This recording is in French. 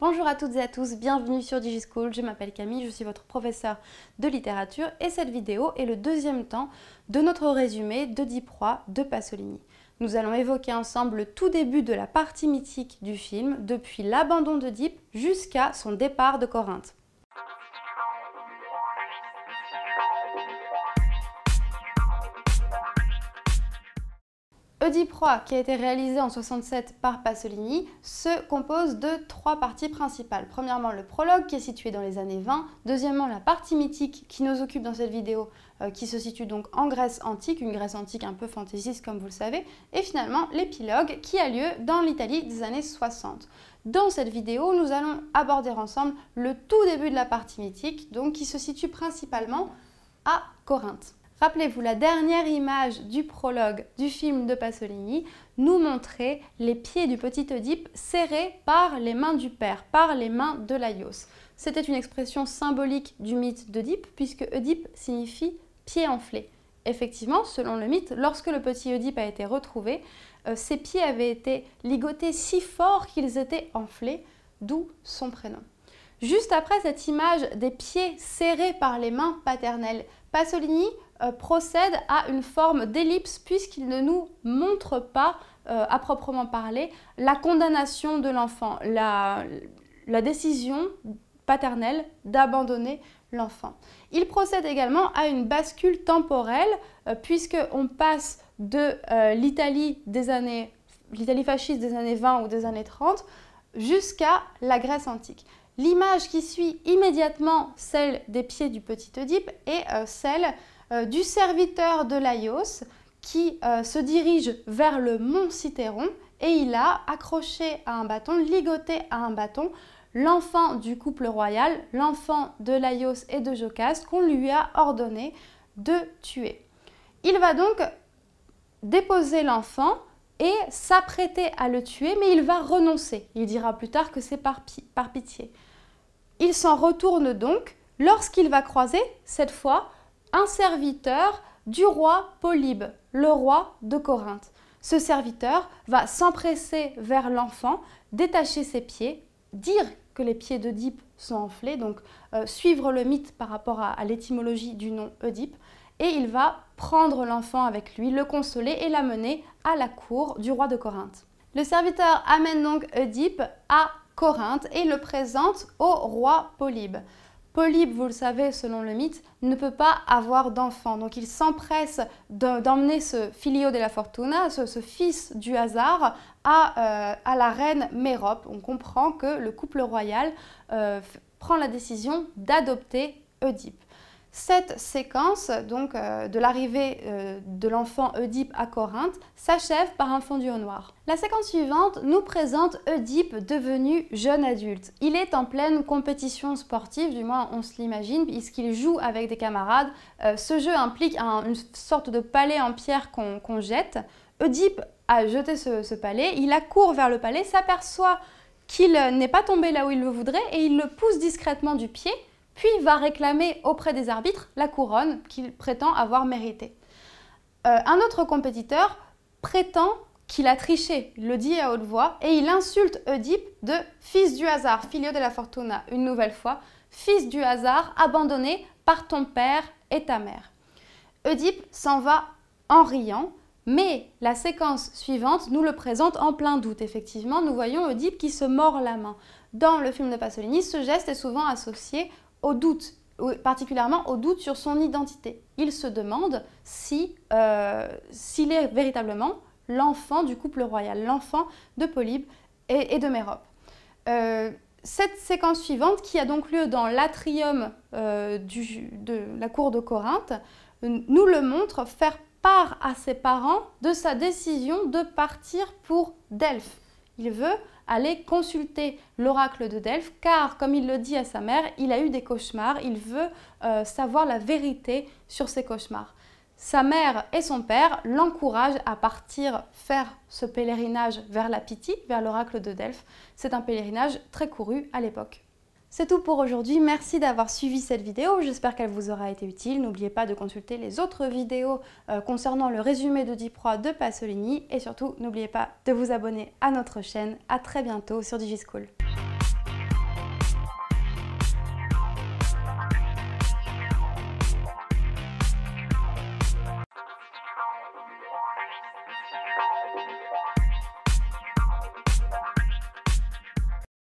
Bonjour à toutes et à tous, bienvenue sur DigiSchool, je m'appelle Camille, je suis votre professeur de littérature et cette vidéo est le deuxième temps de notre résumé de Diproie de Pasolini. Nous allons évoquer ensemble le tout début de la partie mythique du film, depuis l'abandon d'Oedipe jusqu'à son départ de Corinthe. Le Proa, qui a été réalisé en 67 par Pasolini, se compose de trois parties principales. Premièrement, le prologue, qui est situé dans les années 20. Deuxièmement, la partie mythique qui nous occupe dans cette vidéo, euh, qui se situe donc en Grèce antique, une Grèce antique un peu fantaisiste comme vous le savez. Et finalement, l'épilogue, qui a lieu dans l'Italie des années 60. Dans cette vidéo, nous allons aborder ensemble le tout début de la partie mythique, donc qui se situe principalement à Corinthe. Rappelez-vous, la dernière image du prologue du film de Pasolini nous montrait les pieds du petit Oedipe serrés par les mains du père, par les mains de Laios. C'était une expression symbolique du mythe d'Oedipe, puisque Oedipe signifie pied enflé. Effectivement, selon le mythe, lorsque le petit Oedipe a été retrouvé, euh, ses pieds avaient été ligotés si fort qu'ils étaient enflés, d'où son prénom. Juste après cette image des pieds serrés par les mains paternelles, Pasolini euh, procède à une forme d'ellipse puisqu'il ne nous montre pas, euh, à proprement parler, la condamnation de l'enfant, la, décision paternelle d'abandonner l'enfant. Il procède également à une bascule temporelle puisque euh, puisqu'on passe de l'Italie des années l'Italie fasciste des années 20 ou des années 30 jusqu'à la Grèce antique. L'image qui suit immédiatement celle des pieds du petit Oedipe est celle euh, du serviteur de Laios qui euh, se dirige vers le mont Citeron et il a accroché à un bâton, ligoté à un bâton, l'enfant du couple royal, l'enfant de Laios et de Jocaste qu'on lui a ordonné de tuer. Il va donc déposer l'enfant et s'apprêter à le tuer, mais il va renoncer. Il dira plus tard que c'est par pitié. Il s'en retourne donc lorsqu'il va croiser, cette fois, un serviteur du roi Polybe, le roi de Corinthe. Ce serviteur va s'empresser vers l'enfant, détacher ses pieds, dire que les pieds d'Oedipe sont enflés, donc euh, suivre le mythe par rapport à, à l'étymologie du nom Oedipe, et il va prendre l'enfant avec lui, le consoler et l'amener à la cour du roi de Corinthe. Le serviteur amène donc Oedipe à Corinthe et le présente au roi Polybe. Polybe, vous le savez, selon le mythe, ne peut pas avoir d'enfant. Donc il s'empresse d'emmener ce filio de la fortuna, ce, fils du hasard, euh, à, la reine Mérope. On comprend que le couple royal euh, prend la décision d'adopter Oedipe. Cette séquence donc, euh, de l'arrivée euh, de l'enfant Oedipe à Corinthe s'achève par un fondu au noir. La séquence suivante nous présente Oedipe devenu jeune adulte. Il est en pleine compétition sportive, du moins on se l'imagine, puisqu'il joue avec des camarades. Euh, ce jeu implique une sorte de palais en pierre qu'on jette. Oedipe a jeté ce, ce palais, il accourt vers le palais, s'aperçoit qu'il n'est pas tombé là où il le voudrait et il le pousse discrètement du pied puis va réclamer auprès des arbitres la couronne qu'il prétend avoir méritée. Euh, un autre compétiteur prétend qu'il a triché, il le dit à haute voix, et il insulte Oedipe de fils du hasard, filio de la fortuna, une nouvelle fois, fils du hasard, abandonné par ton père et ta mère. Oedipe s'en va en riant, mais la séquence suivante nous le présente en plein doute. Effectivement, nous voyons Oedipe qui se mord la main. Dans le film de Pasolini, ce geste est souvent associé au doute, particulièrement au doute sur son identité. Il se demande euh, s'il est véritablement l'enfant du couple royal, l'enfant de Polybe et, de Mérope. Euh, cette séquence suivante, qui a donc lieu dans l'atrium euh, de la cour de Corinthe, nous le montre faire part à ses parents de sa décision de partir pour Delphes il veut aller consulter l'oracle de Delphes, car, comme il le dit à sa mère, il a eu des cauchemars, il veut euh, savoir la vérité sur ses cauchemars. Sa mère et son père l'encouragent à partir faire ce pèlerinage vers la Pythie, vers l'oracle de Delphes. C'est un pèlerinage très couru à l'époque. C'est tout pour aujourd'hui, merci d'avoir suivi cette vidéo, j'espère qu'elle vous aura été utile. N'oubliez pas de consulter les autres vidéos euh, concernant le résumé de Diproie de Pasolini et surtout n'oubliez pas de vous abonner à notre chaîne. A très bientôt sur DigiSchool.